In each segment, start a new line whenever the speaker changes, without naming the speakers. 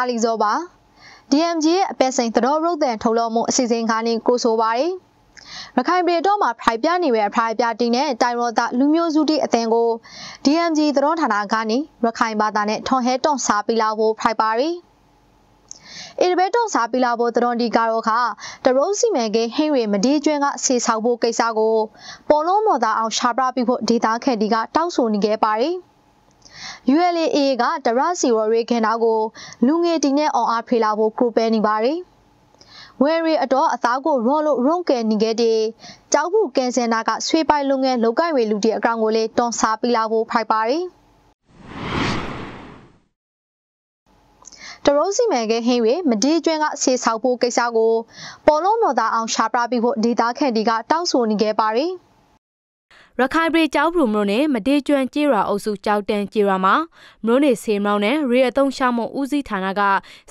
စာလီဇောပါ DMG ရဲ့အပယ်ဆိုင်သတော်ရုပ်သံထုတ်လုပ်မှုအစီအစဉ်ခါနေကိုဆိုပါရယ်ရခိုင်ပြည်တော်မှာဖရိုက်ပြနေတဲ့ဖရိုက်ပြတီနဲ့တိုင်ရောတာလူမျိုးစုတီအသင်ကို DMG သတော်ဌာနကနေရခိုင်ဘာသာနဲ့ထွန်ဟဲတွန်စာပီလာဖို့ဖရိုက်ပါရီအီရဘက်တွန်စာပီလာဖို့သတော်ဒီကာရောခတရုံးစီမံကိန်းဟင်းရီမဒီကျွန်းကဆေဆောက်ဖို့ကိစ္စကိုပေါ်လုံးမော်တာအောင်ရှာပပြီးဖို့ဒေတာခက်ဒီကတောက်ဆိုနေခဲ့ပါရီ။ ULA ကဒရစီရော်ရေခင်နာကို လူငယ်တီနဲ့အောင်အားဖေးလာဖို့ခိုးပဲနေပါတယ်ဝယ်ရီအတော့အသားကိုရောလို့ရုံကဲနေခဲ့တဲ့ကြောက်ခုကင်စင်နာကဆွေပိုင်လုပ်ငန်းလောက်ကိုင်ဝေလူတီအကောင်ကိုလေတွန်စားပြီးလာဖို့ဖိုက်ပါတယ်တရုတ်စီမံကိန်းဟင်းွေမဒီကျွန်းကဆေးဆောက်ဖို့ကိစ္စကိုပေါ်လုံးမော်သားအောင်ရှာပြပြီးဖို့ဒေတာခန့်ဒီကတောင်းဆိုနေခဲ့ပါတယ်။
ရခိုင်ပြည်ကျောက်ပြုံမြို့နယ်မဒေကျွမ်းကျေးရွာအုပ်စုကြောက်တန်းကျေးရွာမှာမြို့နယ်စေမောင်းနဲ့ရေအုံရှောင်းမုံဦးစီးဌာနက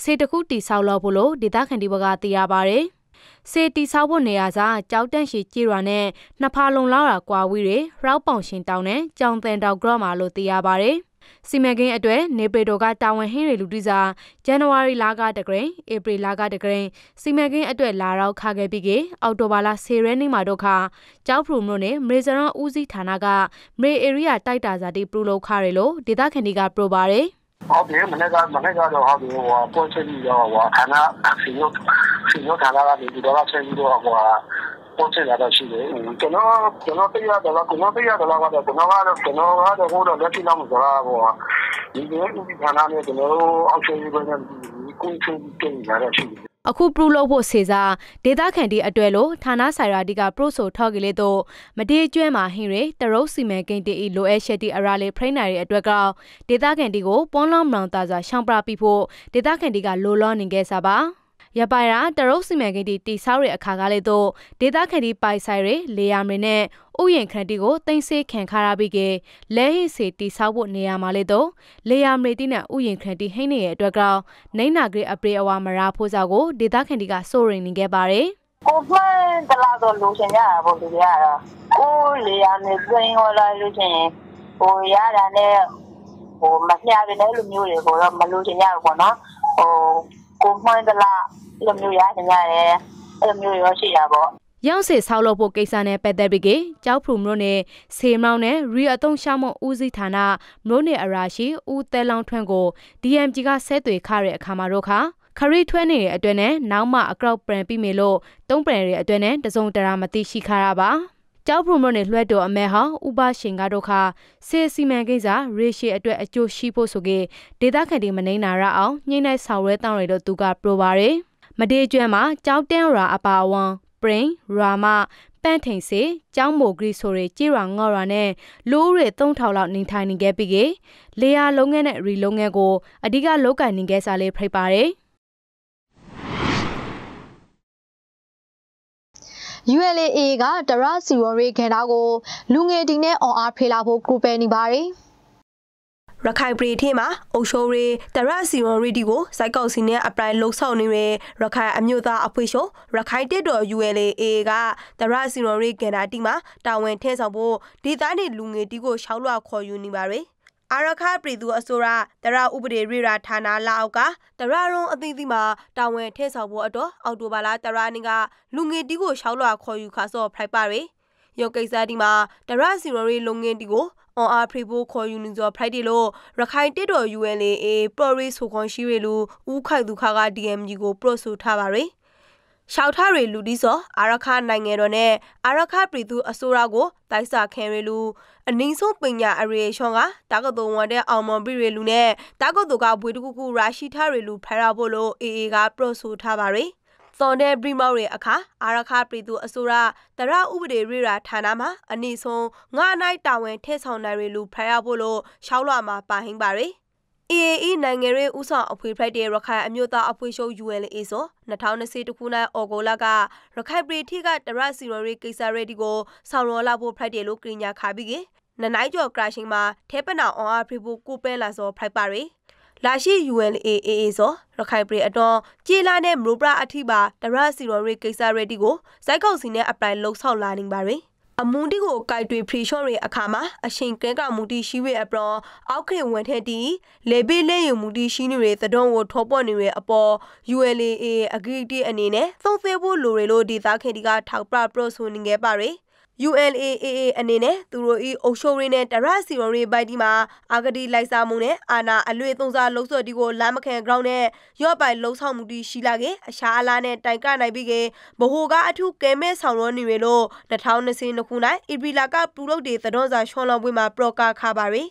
စေတခုတီဆောက်လို့လို့ဒေသခံဒီဘက်ကသိရပါတယ်။စေတီဆောက်ဖို့နေရာစားကြောက်တန့်ရှိကြေးရွာနဲ့နှစ်ဖာလုံလောက်တာကွာဝေးတွေရောက်ပေါင်ရှင်တောင်းနဲ့ကြောင်တန်တောင်ဂရော့မှာလို့သိရပါတယ်။စီမံကိန်းအတွက်နေပရီတိုကတာဝန်ဟင်းတွေလူတိစာဇန်နဝါရီလကတကရင်ဧပြီလကတကရင်စီမံကိန်းအတွက်လာရောက်ခခဲ့ပြီးကအောက်တိုဘာလ10ရက်နေ့မှာတော့ခကျောက်ဖရူမြို့နယ်မေဇရန်ဦးစီးဌာနကမေဧရိယာတိုက်တာဇာတိပြုလုပ်ခတယ်လို့ဒေသခံတွေကပြောပါတယ်
ဟုတ်ပြီမနေ့ကမနေ့ကတော့ဟုတ်ပြီဟိုပေါ်ချက်ကြီးတော့ဟိုခဏစီယိုစီယိုဌာနကနေဒီတော့ချက်ကြီးတော့ဟိုပို့ချတာတော့ရှိတယ်ကျွန်တော်ကျွန်တော်သိရတော့ကျွန်တော်သိရတော့ကတော့ကျွန်တော်ကတော့ကျွန်တော်ကတော့ဟိုတော့လက်ရှိလောက်ဆိုတာပေါ့ဒီနေ့ဒီဌာနနဲ့ကျွန်တော်အောက်ချင်းပြန်ကိုချင်းပြန်ရတာရှိတယ်
အခုပရုလုပ်ဖို့စေစားဒေတာခန်တီအတွက်လို့ဌာနဆိုင်ရာတီကပရုဆိုထော့ကလေးတို့မတေးကျွဲမှာဟင်ရတရုတ်စီမံကိန်းတီလိုအပ်ချက်တီအရာလေးဖရိနိုင်ရဲ့အတွက်ကောင်ဒေတာခန်တီကိုပွန်လောင်းမောင်တာစာရှောင်းပြပြဖို့ဒေတာခန်တီကလိုလောနေခဲ့စားပါရပိုင်ရာတရုတ်စီမံကိန်းတီတိဆောက်တဲ့အခါကလေးတို့ဒေသခံတီပိုင်ဆိုင်တွေလေယာမင်းနဲ့ဥယျာဉ်ခန့်တီကိုတင်ဆေးခံခါရပြီးကလဲဟိစေတိဆောက်ဖို့နေရာမှာလေးတို့လေယာမင်းတီနဲ့ဥယျာဉ်ခန့်တီဟိနေရဲ့အတွက်ကောင်နိမ့်နာဂရိအပရေအဝါမရာဖိုးစာကိုဒေသခံတီကစိုးရိမ်နေခဲ့ပါတယ်
ကိုဖန်တလာဆိုလိုချင်ကြတာပေါ့လူတွေကတော့က
ိုလေယာမင်းသိင်းဟောလာလို့ချင်ဟိုရတာနဲ့ဟိုမမျှတဲ့လူမျိုးတွေကိုတော့မလိုချင်ကြဘူးပေါ့နော်ဟိုကိုမှန်းသလားအဲ့လိုမျိုးရခင်ရတယ်အဲ့လိုမျိုးရောရှိတာပေါ့
ရောင်းစေဆောက်လုပ်ဖို့ကိစ္စနဲ့ပတ်သက်ပြီးကကြောက်ဖူမြို့နယ်ဆေမောင်းနဲ့ရီအုံရှောင်းမဦးစီးဌာနမြို့နယ်အရာရှိဦးသဲလောင်းထွန်းကို DMG ကဆဲသွေခတဲ့အခါမှာတော့ခါခရီးထွဲနေတဲ့အတွက်နဲ့နောက်မှအကောက်ပရန်ပြီးမေလို့တုံးပရန်ရဲ့အတွက်နဲ့တစုံတရာမသိရှိခါတာပါ။ကျောက်ပရိုမိုနဲ့လွှဲတော်အမဲဟောင်းဥပရှင်ကတို့ခါဆေးစီမံကိန်းစာရေရှည်အတွက်အကျိုးရှိဖို့ဆိုကေဒေတာခန်တီမနိုင်နာရအောင်ညှိနှိုင်းဆောင်ရွက်တောင်းရလို့သူကပရိုပါရယ်မဒေကျွမ်းမှာကျောက်တန်းရာအပါဝံပရင်ရာမပန့်ထိန်စေကျောင်းမိုဂရီဆိုတွေကြေးရငေါ်ရနဲ့လိုးတွေ3000လောက်နေထိုင်နေခဲ့ပြီးလေယာလုံးငဲနဲ့ရီလုံးငဲကိုအဓိကလောက်ကင်နေခဲ့စားလေးဖိတ်ပါတယ်။
ULAA ကတရစီဝရေခေတာကို လူငယ်တီနဲ့အွန်အားဖေးလာဖို့ကူပယ်နေပါတယ်
ရခိုင်ပြည်ထင်းမှာအုပ်ရှိုးရီတရစီဝန်ရီဒီကိုစိုက်ကောက်စီနဲ့အပရိုင်လှုပ်ဆောင်နေတဲ့ရခိုင်အမျိုးသားအဖွဲ့ချုပ်ရခိုင်တစ်တော် ULA ကတရစီဝန်ရီကန်တာတီမှာတာဝန်ထမ်းဆောင်ဖို့ဒေသနေလူငယ်တီကိုရှောက်လွှာခေါ်ယူနေပါရယ်အာရခပြည်သူအစိုးရတရဥပဒေရိရာဌာနလက်အောက်ကတရရုံအသီးသီးမှာတာဝန်ထည့်ဆောင်ဖို့အတွက်အော်တိုဘာလတရနေ့ကလူငင်တီကိုရှောက်လွှာခေါ်ယူခါစော့ဖရိုက်ပါရီရုပ်ကိစ္စဒီမှာတရစီရိုရီလုံငင်တီကိုအွန်အားဖရီဘိုခေါ်ယူနေသောဖရိုက်တီလိုရခိုင်တစ်တော် UNLA ပေါ်ရီဆိုခွန်ရှိရီလူဦးခိုက်သူခါက DMG ကိုပရော့ဆိုထားပါရီရှောက်ထားရီလူဒီစောအာရခနိုင်ငံတော်နဲ့အာရခပြည်သူအစိုးရကိုတိုက်စာခဲရီလူအနည်းဆုံးပညာအရေရှောင်းကတာကတုံဝန်တဲ့အောင်မွန်ပြည်ရီလူနဲ့တာကတုကဘွေတကူကူရရှိထားရီလူဖရာဖို့လို့အေအေကပရိုဆိုထားပါရီသွန်တဲ့ပြည်မောက်ရဲ့အခါအာရခပြည်သူအစိုးရတရဥပဒေရိရာဌာနမှာအနည်းဆုံးငါးအနိုင်တာဝန်ထည့်ဆောင်နိုင်ရီလူဖရာဖို့လို့ရှောက်လွာမှာပါဟင်းပါရီ EAE နိုင်ငံရေးဥဆောင်အဖွဲ့ဖိုက်တဲ့ရခိုင်အမျိုးသားအဖွဲ့ချုပ် ULA ဆို2020ခုနှစ်အော်ဂိုလာကရခိုင်ပြည်ထိကတရစီရိုရီကိစ္စရေဒီကိုဆောင်ရော်လာဖို့ဖိုက်တယ်လို့ကြေညာခါပြီးကနနိုင်ကျော်ကရရှင်မှာထဲပနာအွန်အားဖရီဖို့ကိုပန်းလာဆိုဖိုက်ပါရီလာရှိ ULAAA ဆိုရခိုင်ပြည်အတော်ကြေးလာနဲ့မရိုပရာအထိပါတရစီရိုရီကိစ္စရေဒီကိုစိုက်ကောက်စီနဲ့အပလိုက်လှုပ်ဆောင်လာနေပါရီအမူတီကိုကိုက်တွေဖရီရှော့တွေအခါမှာအရှင်ကဲကမူတီရှိရဲ့အပရောအောက်ခေဝင်ထက်တီလေပိလေယမူတီရှိနေတဲ့သဒုံကိုထောပေါ်နေတဲ့အပေါ် ULAA အဂရီတီအနေနဲ့သုံးသေးဖို့လိုရလို့ဒေသခေတီကထောက်ပပရိုဆိုနေခဲ့ပါရယ်။ ULAAA အနေနဲ့သူတို့၏အုပ်ချုပ်ရေးနဲ့တရစီရုံရေးပိုက်တီမှာအာဂတိလိုက်စားမှုနဲ့အာဏာအလွေသုံးစားလှုပ်ဆော်တီကိုလမ်းမခံ ground နဲ့ရော့ပိုင်လှုပ်ဆောင်မှုတီရှိလာခဲ့အရှာအလားနဲ့တိုင်ကနိုင်ပြီးကဘဟုကအထုကဲမဲ့ဆောင်ရွက်နေရလို့2022ခု၌အီဘီလာကပူလုတ်တွေသတော်စာရှွန်လောင်းပွဲမှာပရောကာခါပါရယ်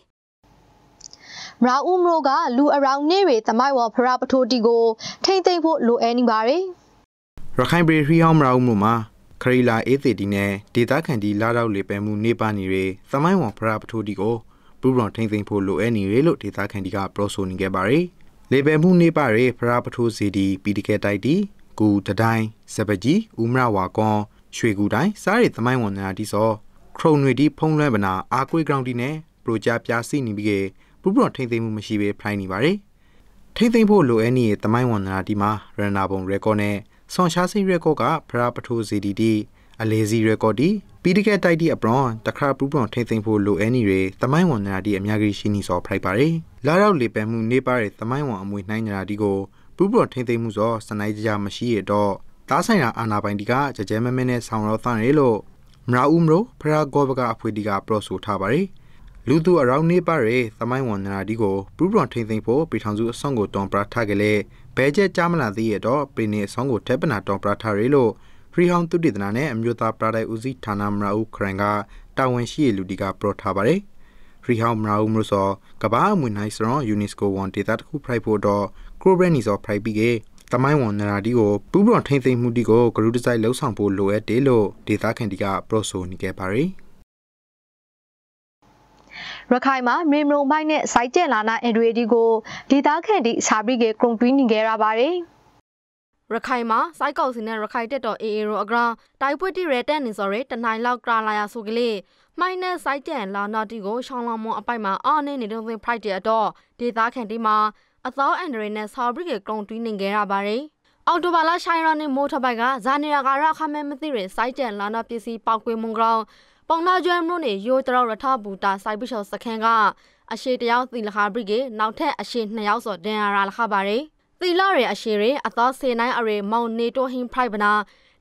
ရာဥ
မရိုကလူအရောင်နေတွေသမိုက်ဝဖရာပထိုတီကိုထိမ့်သိမ့်ဖို့လိုအပ်နေပါတယ်
ရခိုင်ပြည်ရီဟောင်းရာဥမရိုမှာခရီလာအေးစီတီနဲ့ဒေသခံတီလာတော့လေပဲမှုနေပါနေရသမိုင်းဝန်ဖရာပထိုးတီကိုပူရွန်ထိမ့်သိမ့်ဖို့လိုအပ်နေရလို့ဒေသခံတီကပြောဆိုနေခဲ့ပါတယ်။လေပဲမှုနေပါရဖရာပထိုးစီတီပီတကဲတိုက်တီကူတတိုင်းစပကြီးဦးမရဝါကွန်ရွှေကူတိုင်းစားရသမိုင်းဝန်နာတီစောခရုံတွေတီဖုံးလွှဲပနာအာကွေဂရောင်တီနဲ့ပရိုဂျာပြာစီနေပြီးကပူပရွန်ထိမ့်သိမ့်မှုမရှိဘဲဖိုင်းနေပါတယ်။ထိမ့်သိမ့်ဖို့လိုအပ်နေတဲ့သမိုင်းဝန်နာတီမှာရန်နာပုံရေကောနဲ့ဆွန်ရှားစီရဲကော့ကဖရာပထိုစီဒီတီအလေစီရဲကော့တီပီတကက်တိုက်တီအပရွန်တခါပူပွန်ထိမ့်သိမ့်ဖို့လိုအပ်နေရသမိုင်းဝန်နာတီအများကြီးရှိနေစောဖိုက်ပါရယ်လာရောက်လေပန်မှုနေပါတဲ့သမိုင်းဝန်အမွေနှိုင်းနာတီကိုပူပွန်ထိမ့်သိမ့်မှုစောစနိုင်းကြမရှိရတော့တားဆိုင်ရာအာနာပိုင်တီကကြကြဲမမဲနဲ့ဆောင်ရောသန့်ရဲလို့မရာဦးမရိုဖရာဂောဘကအဖွေတီကပရော့ဆိုထားပါရယ်လူသူအရောင်းနေပါရယ်သမိုင်းဝန်နာတီကိုပူပွန်ထိမ့်သိမ့်ဖို့ပြည်ထောင်စုအဆောင်ကိုတွန်ပရာထားကလေးဘဲကျက်ကြားမလာသေးရတော့ပင်နေအဆောင်ကိုထက်ပနာတော်ပရာထာရီလို့ဖရီဟောင်းသူတည်တနာနဲ့အမျိုးသားပရာဒိုင်ဦးစီးဌာနမရာဦးခရန်ကတာဝန်ရှိရလူတီကပြောထားပါတယ်ဖရီဟောင်းမရာဦးမလို့ဆိုကဘာအမွေနိုင်စရွန်ယူနက်စကိုဝန်ဒေတာတစ်ခုဖရိုက်ဖို့တော့ကရိုဘရနီဆိုဖရိုက်ပြီးခဲ့တမိုင်းဝန်နရာဒီကိုပူးပွန်ထိမ့်သိမ့်မှုတီကိုဂရုတစိုက်လှုပ်ဆောင်ဖို့လိုအပ်တယ်လို့ဒေတာခန်တီကပြောဆိုနေခဲ့ပါတယ်
ရခိုင်မှာမင်မရုံမိုက်နဲ့စိုက်ကျက်လာနာအန်ရီဒီကိုဒေသခံတီစာပြီးကေကရုံတွင်းနေကြရပါတယ်
ရခိုင်မှာစိုက်ကောက်စင်းနဲ့ရခိုင်တက်တော်အေအေရောအကရာတိုက်ပွတ်တိရဲတက်နေစော်ရဲတနိုင်လောက်ကလာလာရဆိုကလေးမိုင်းနဲ့စိုက်ကြန်လာနာတီကိုရှောင်းလောင်မွန်အပိုက်မှာအာနေနေတော့သင်ဖရိုက်တဲ့အတော့ဒေသခံတီမှာအသောအန်ဒရီနဲ့ဆော်ဘရစ်ကကုံတွင်းနေကြရပါတယ်အော်တိုဘာလာရှိုင်းရောနဲ့မိုးထပိုက်ကဇာနေရာကရခမဲမသိရဲစိုက်ကြန်လာနာပစ္စည်းပောက်ကွေးမွန်ကောင်ပေါင်နာကျွမ်းမြို့နယ်ရိုတရောက်ရထဘူတာစိုက်ပရှော့စခန်းကအရှိတယောက်သီလခါဘရိကေနောက်ထပ်အရှိနှစ်ယောက်စော်ဒန်အာရာလခပါတယ်သီလရအရှိရအသောစေနိုင်အရမောင်နေတိုဟင်းဖရိုက်ပနာ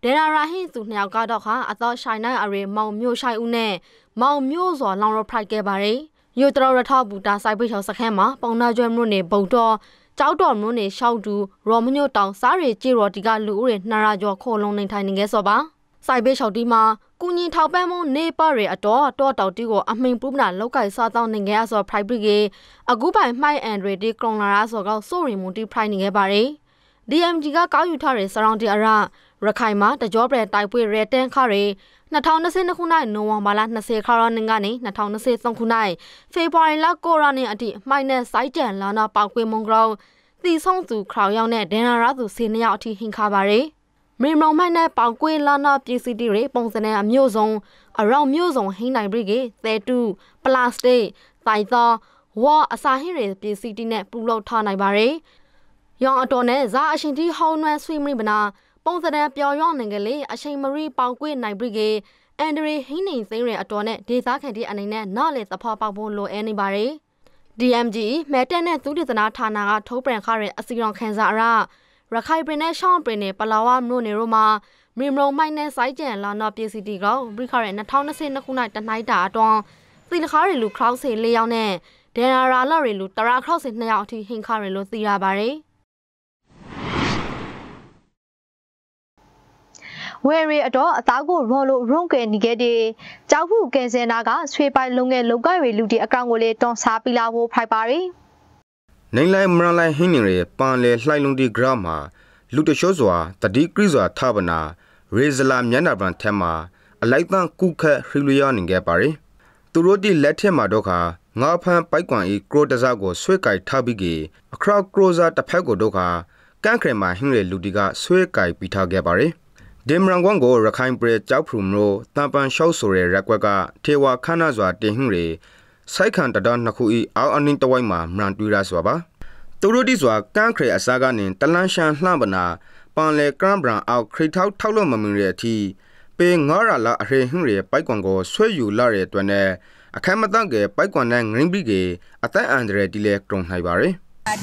ဒန်အာရာဟင်းသူနှစ်ယောက်ကတော့ခါအသောရှိုင်နိုင်အရမောင်မျိုးရှိုင်ဦးနဲ့မောင်မျိုးစော်လောင်ရဖရိုက်ခဲ့ပါတယ်ရိုတရောက်ရထဘူတာစိုက်ပရှော့စခန်းမှာပေါင်နာကျွမ်းမြို့နယ်ဘုံတော်ကျောက်တော်မြို့နယ်ရှောက်တူရော်မညို့တောင်စားရီကြေရော်ဒီကလူဦးရေနှစ်ရာကျော်ခိုလုံနေထိုင်နေခဲ့စောပါ။စိုက်ဘေးရှောက်တီမှာကုညင်ထောက်ပန်းမုံနေပါရအတော်တော့တောက်တီကိုအမိန်ပူးနာလောက်ကိုက်စားတော့နေငယ်အစော private ကေအခုပိုင်မိုက်အန်ရေတီကလွန်လာအစောကောက်စိုးရင်မူတီ private နေငယ်ပါရ DMG ကကောက်ယူထားတဲ့ surround တီအရရခိုင်မှာတကြောပြန်တိုက်ပွဲရဲတန်းခရရ2022ခုနှစ်နိုဝင်ဘာလ20ခါရနေကနေ2023ခုနှစ်ဖေဖော်ဝါရီလကိုရာနေအထိအမှိုင်နဲ့စိုက်တန်လာနာပောက်ကွေးမုံကောင်တီဆုံးသူခရောင်ရောက်တဲ့ဒန်နာရသူ10နှစ်ယောက်အထိဟင်ခါပါရယ်မေမောင်မိုင်းနဲ့ပေါင်ကွေးလာနာပြည်စီတီတွေပုံစံနဲ့အမျိုးစုံအရောင်မျိုးစုံဟိန်းနိုင်ပြီကေသဲတူပလတ်စတစ်တိုင်သာဝါအစာဟင်းတွေပြည်စီတီနဲ့ပူလောက်ထားနိုင်ပါတယ်။ရောင်အတော်နဲ့ဇာအရှင်တီဟောင်းနွမ်းဆွေမရိမနာပုံစံနဲ့ပျော်ရွံ့နေကလေးအရှင်မရီပေါင်ကွေးနိုင်ပြီကေအန်ဒရီဟိန်းနေသိရင်အတော်နဲ့ဒေသခံတီအနေနဲ့နော်လေသဖောပေါက်ဖို့လိုအပ်နေပါတယ်။ DMG မဲတက်နဲ့သုတေသနဌာနကထုတ်ပြန်ခရတဲ့အစီရင်ခံစာအရရခိုင်ပရင်နဲ့ရှောင်းပရင်နဲ့ပလာဝမြို့နယ်တို့မှာမင်မုံမိုင်းနဲ့စိုက်ကြံလာနော်ပြည်စီတီကောင်ဘရိခရဲ2022ခုနှစ်တနိုင်တာအတွင်းသီလခါရီလူခရောက်စေ၄ယောက်နဲ့ဒေနာရာလာရီလူတရာခရောက်စေ၂ယောက်အထိဟင်ခါရီလူသိရပါတယ်
ဝယ်ရီအတော့အသားကိုရော်လို့
ရုံကဲနေခဲ့တယ်။ကြောက်ခု
ကင်စင်တာကဆွေပိုင်လုံငယ်လုံကိုက်ရီလူတီအကောင့်ကိုလေတွန်စားပီလာဖို့ဖိုက်ပါရီ။
နိုင်လိုက်မရလိုက်ဟင်းနေရပန်လေလှိုင်လုံးဒီဂရမှာလူတျှောစွာတတိကရိစွာထပနာရေဇလာမျက်နှာပန်ထက်မှာအလိုက်တန်ကုခတ်ဟီလူယာနေခဲ့ပါရီသူတို့ဒီလက်ထက်မှာတော့ခါငါဖန်ပိုက်ကွန်ဤကရိုတဇကိုဆွဲကြိုက်ထပြီးကေအခရောက်ကရိုဇာတစ်ဖက်ကိုတော့ခါကန့်ခရမှာဟင်းရလူဒီကဆွဲကြိုက်ပြီးထားခဲ့ပါရီဒေမရန်ကွန်ကိုရခိုင်ပရဲကြောက်ဖရုမရိုတန်ပန်ရှောက်ဆိုတဲ့ရက်ကွက်ကထေဝါခန္ဓာစွာတင်ဟင်းရစိုက်ခံတတာနှစ်ခုဤအောင်းအနှင်းတဝိုက်မှာမှန်တွေ့ရစွာပါသူတို့တိစွာကန့်ခရအစားကနေတလန်းရှန်လှပနာပန်လေကရမ်ဘရန်အောက်ခရထောက်ထောက်လို့မမြင်တဲ့အထိပေငါရလာအရေဟင်းရဲ့ပိုက်ကွန်ကိုဆွဲယူလာတဲ့အတွက်နဲ့အခမ်းမတန့်ကပိုက်ကွန်နဲ့ငရင်းပြီးကအသက်အန္တရာယ်တိလဲကုံနိုင်ပါရယ်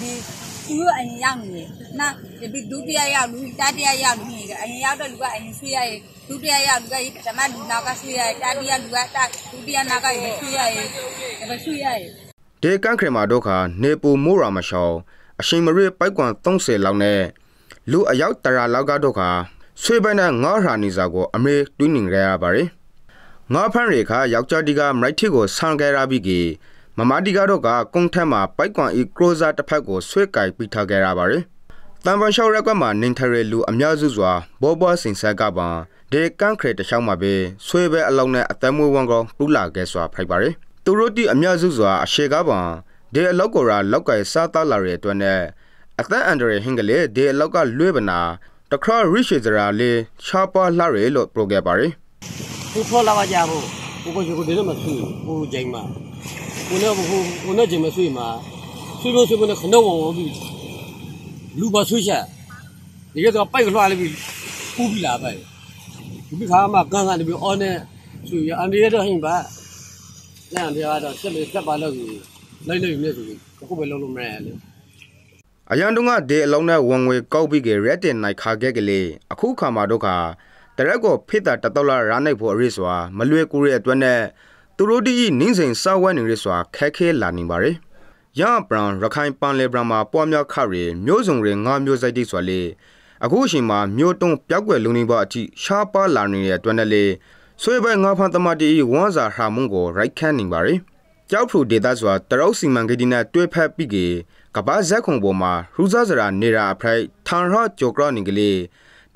ဒီသူတို့အရင်ရောက်နေတယ်နာဒီဒုတိယရောက်လူတတိယရောက်လူနေကြအရင်ရောက်တဲ့လူကအရင်ဆွေးရရဒုတိယရောက်လူကပထမလူနောက်ကဆွေးရရတတိယလူကတ
ဒုတိယနောက်ကရဆွေးရရဒါပဲဆွေးရရ
ဒေကန့်ခရမာတို့ခါနေပူမိုရာမရှောင်းအရှင်မရပိုက်ကွမ်30လောက်နဲ့လူအယောက်တရာလောက်ကတော့ခါဆွေးပိုင်းနဲ့ငါဟာနီစာကို အမေတွင်းနေရပါရယ်ငါဖန်ရေခါယောက်ျားဒီကမရိုက်ထစ်ကိုဆန်ခဲ့ရပြီးကီမမတီကတော့ကကုန်းထက်မှာပိုက်ကွန်ဤကရိုဇာတစ်ဖက်ကိုဆွဲကင်ပိထားခဲ့ရပါတယ်။တန်ဖန်ရှောက်ရက်ကွက်မှာနင်ထရဲလူအများစုစွာဘောပွားစင်ဆက်ကပါဒေကန့်ခရတလျှောက်မှာပဲဆွဲပဲအလောက်နဲ့အသက်မွေးဝမ်းကောင်ပူလာခဲ့စွာဖိုက်ပါတယ်။သူတို့တီအများစုစွာအရှေကားပါဒေအလောက်ကိုရာလောက်ကင်စားသားလာတဲ့အတွက်နဲ့အသက်အန္တရာယ်ဟင်္ဂလေဒေအလောက်ကလွဲပနာတခါရိရှိစရာလေးချာပါလှရဲလို့ပြောခဲ့ပါတယ်
။ဒီဖော်လာပါကြဖို့ကိုကိုဒီလိုမဖြစ်ဘူး။ဟိုကြိမ်မှာကိုနဲ့ဟိုကိုနဲ့ဂျင်မဆွေးမှာဆွေးလို့ဆွေးမနဲ့ခနှုတ်အောင်ပြီးလူပါဆွေးချက်ဒီကတော့ပိုက်လွှားလိုက်ပြီးပူးပြီးလာပဲဒီခါမှာကန်ကန်ပြီးအော်နဲ့ဆွေးရအန်ဒီရတော့ဟင်ပါလမ်းပြရတော့ဆက်ပြီးဆက်ပါလို့လိုက်လိုက်နေဆိုပြီးအခုပဲလုံးလုံးမရ
လေ
အရန်တုန်းကဒေအလုံးနဲ့ဝန်ငွေကောက်ပြီးကရက်တင်နိုင်ခါခဲ့ကလေးအခုခါမှာတော့ကတရက်ကိုဖိတာတတော်လာရနိုင်ဖို့အရေးစွာမလွယ်ကူတဲ့အတွက်နဲ့သူတို့ဒီနင်းစိန်စောက်ဝဲနေရစွာခက်ခဲလာနေပါရယ်ရပရန်ရခိုင်ပန်လေပရန်မှာပွားများခရမျိုးစုံတွေငါမျိုးစိုက်တိစွာလေအခုအချိန်မှာမျိုးတုံးပြောက်ွယ်လုံနေပါအထိရှားပါလာနေတဲ့အတွက်နဲ့လေဆွေဘဲငါဖန်သမတီဝန်းစာဟာမုံကိုရိုက်ခန်းနေပါရယ်ကြောက်ဖူဒေတာစွာတရုတ်စီမံကိန်းနဲ့တွဲဖက်ပြီးကဘာဇက်ခုံပေါ်မှာရူဇာစရာနေရာအဖိုက်ထန်ရကျော်ကရနေကလေး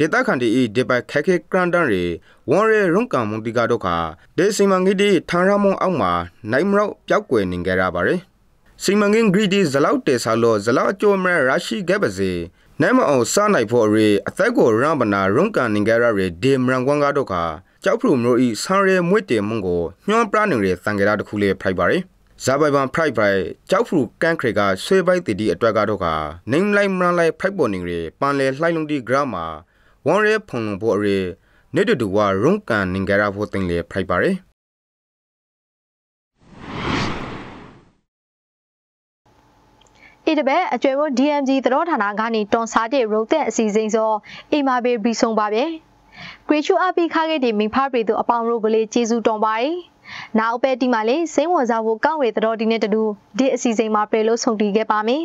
ဒေတာခန်တီဤဒေပိုင်ခဲခဲကရန်တန်ရီဝန်ရဲရုံကံမွန်တီကတော့ခါဒေစီမံကိတီထန်ရမွန်အောက်မှာနိုင်မရောက်ပျောက်ကွယ်နေကြရပါတယ်စီမံကိန်းဂရီဒီဇလောက်တေဆာလောဇလောက်အကျိုးမရရရှိခဲ့ပါစေနမ်မအောင်စနိုင်ဖို့ရေအသက်ကိုရံပနာရုံကန်နေကြရရေဒေမရန်ကွန်ကတော့ခါကြောက်ဖရူမရိုဤဆန်ရဲမွေတေမွန်ကိုညွှန်ပြနေရတန်ကြရတခုလေးဖိုက်ပါရယ်ဇာဘိုင်ဘန်ဖရိုက်ဖရိုက်ကြောက်ဖရူကန်ခရကဆွေးပိုက်တီတီအတွက်ကတော့ခါနိမ်လိုက်မရန်လိုက်ဖိုက်ပေါ်နေရပန်လေလှိုင်းလုံးတီဂရမ်မှာဝန်ရဲဖုန်လုံပေါ်ရဲနေတတူဝရုံကန်နင်ဂရာဖို့တင်လေဖိုက်ပါရဲ
ဤတပဲအကျွဲဘုံ DMG သတော်ဌာနကနေတွန်စားတဲ့ရုပ်သက်အစီအစဉ်စောအိမာဘေဘီဆုံပါပဲဂရီချူအပိခါခဲ့တဲ့မိဖပြေသူအပေါင်းတို့ကလေးကျေးဇူးတော်ပါရီနောက်ပဲဒီမှာလေးစိန်ဝင်စားဖို့ကောင်းဝေသတော်ဒီနဲ့တူဒီအစီအစဉ်မှာပြေလို့ဆုံတီးခဲ့ပါမယ်